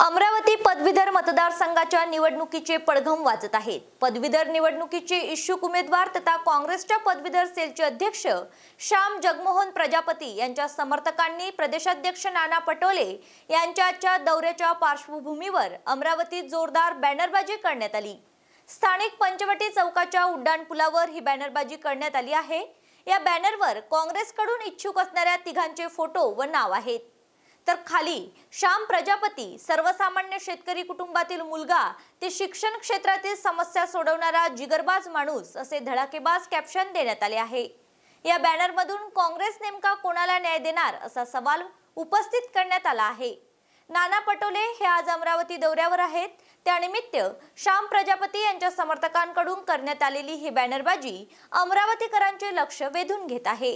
अमरावती पदवीधर मतदारसंघाच्या निवडणुकीचे पडघम वाजत आहेत पदवीधर निवडणुकीचे इच्छुक उमेदवार तथा काँग्रेसच्या पदवीधर सेलचे अध्यक्ष श्याम जगमोहन प्रजापती यांच्या समर्थकांनी प्रदेशाध्यक्ष नाना पटोले यांच्या दौऱ्याच्या पार्श्वभूमीवर अमरावतीत जोरदार बॅनरबाजी करण्यात आली स्थानिक पंचवटी चौकाच्या उड्डाणपुलावर ही बॅनरबाजी करण्यात आली आहे या बॅनरवर काँग्रेसकडून इच्छुक असणाऱ्या तिघांचे फोटो व नाव आहेत तर खाली श्याम प्रजापती सर्वसामान्य शेतकरी कुटुंबातील मुलगा ते शिक्षण क्षेत्रातील समस्या सोडवणारा जिगरबाज माणूस असे धडाकेबाज कॅप्शन देण्यात आले आहे या बॅनरमधून काँग्रेस नेमका कोणाला न्याय देणार असा सवाल उपस्थित करण्यात आला आहे नाना पटोले हे आज अमरावती दौऱ्यावर आहेत त्यानिमित्त श्याम प्रजापती यांच्या समर्थकांकडून करण्यात आलेली ही बॅनरबाजी अमरावतीकरांचे लक्ष वेधून घेत आहे